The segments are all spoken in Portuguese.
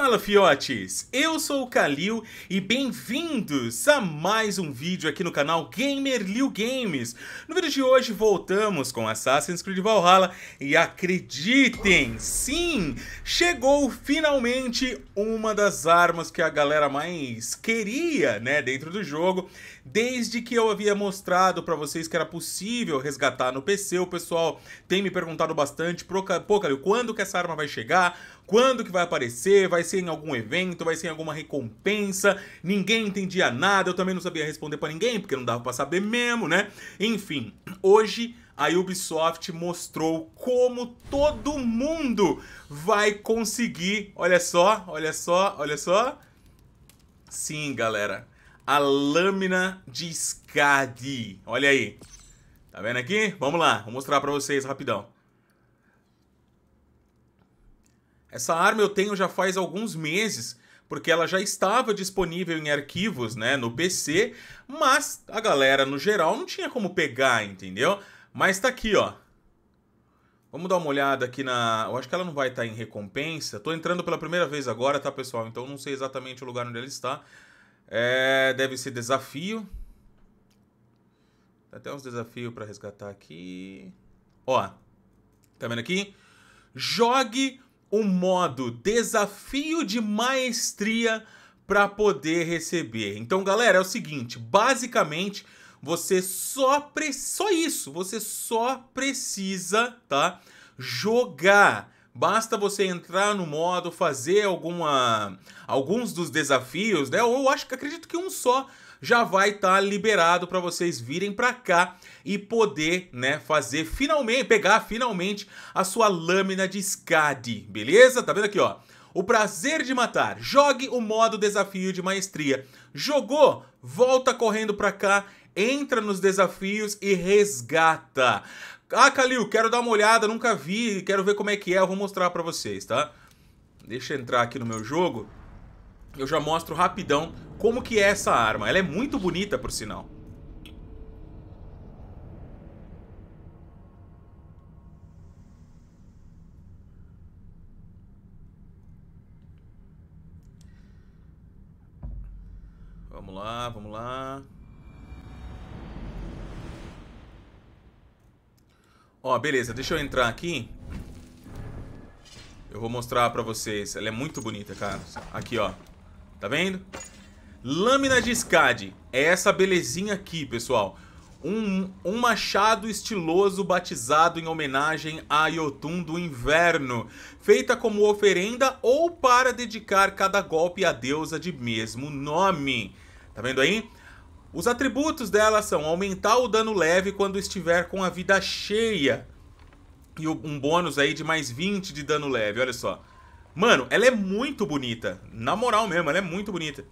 Fala fiotes, eu sou o Kalil e bem-vindos a mais um vídeo aqui no canal Gamer Liu Games. No vídeo de hoje voltamos com Assassin's Creed Valhalla e acreditem, sim, chegou finalmente uma das armas que a galera mais queria, né, dentro do jogo, desde que eu havia mostrado para vocês que era possível resgatar no PC. O pessoal tem me perguntado bastante, pô Kalil, quando que essa arma vai chegar? quando que vai aparecer, vai ser em algum evento, vai ser em alguma recompensa. Ninguém entendia nada, eu também não sabia responder para ninguém, porque não dava para saber mesmo, né? Enfim, hoje a Ubisoft mostrou como todo mundo vai conseguir. Olha só, olha só, olha só. Sim, galera. A lâmina de SCAD. Olha aí. Tá vendo aqui? Vamos lá, vou mostrar para vocês rapidão. Essa arma eu tenho já faz alguns meses, porque ela já estava disponível em arquivos, né, no PC, mas a galera no geral não tinha como pegar, entendeu? Mas tá aqui, ó. Vamos dar uma olhada aqui na. Eu acho que ela não vai estar tá em recompensa. Tô entrando pela primeira vez agora, tá, pessoal? Então não sei exatamente o lugar onde ela está. É... Deve ser desafio. Tá até uns desafios para resgatar aqui. Ó. Tá vendo aqui? Jogue o modo desafio de maestria para poder receber. Então, galera, é o seguinte, basicamente você só pre... só isso, você só precisa, tá? Jogar Basta você entrar no modo, fazer alguma alguns dos desafios, né? Ou eu acho que acredito que um só já vai estar tá liberado para vocês virem para cá e poder, né, fazer finalmente, pegar finalmente a sua lâmina de SCAD, beleza? Tá vendo aqui, ó? O prazer de matar. Jogue o modo desafio de maestria. Jogou? Volta correndo para cá entra nos desafios e resgata. Ah, Kalil, quero dar uma olhada, nunca vi, quero ver como é que é, eu vou mostrar para vocês, tá? Deixa eu entrar aqui no meu jogo. Eu já mostro rapidão como que é essa arma. Ela é muito bonita, por sinal. Vamos lá, vamos lá. Ó, beleza, deixa eu entrar aqui. Eu vou mostrar pra vocês. Ela é muito bonita, cara. Aqui, ó. Tá vendo? Lâmina de SCAD. É essa belezinha aqui, pessoal. Um, um, machado estiloso batizado em homenagem a Yotun do Inverno, feita como oferenda ou para dedicar cada golpe à deusa de mesmo nome. Tá vendo aí? Os atributos dela são aumentar o dano leve quando estiver com a vida cheia. E um bônus aí de mais 20 de dano leve, olha só. Mano, ela é muito bonita. Na moral mesmo, ela é muito bonita.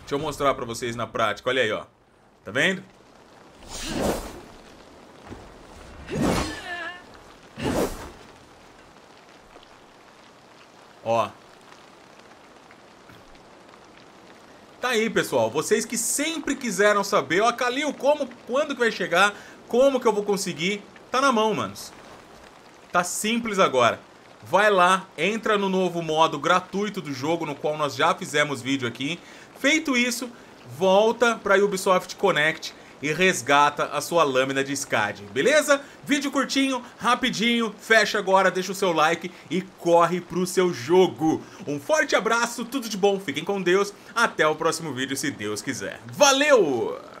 Deixa eu mostrar pra vocês na prática. Olha aí, ó. Tá vendo? Ó. Tá aí, pessoal. Vocês que sempre quiseram saber, ó, Kalil, como, quando que vai chegar, como que eu vou conseguir, tá na mão, manos. Tá simples agora. Vai lá, entra no novo modo gratuito do jogo, no qual nós já fizemos vídeo aqui. Feito isso, volta para Ubisoft Connect e resgata a sua lâmina de SCAD, beleza? Vídeo curtinho, rapidinho, fecha agora, deixa o seu like e corre pro seu jogo. Um forte abraço, tudo de bom, fiquem com Deus, até o próximo vídeo se Deus quiser. Valeu!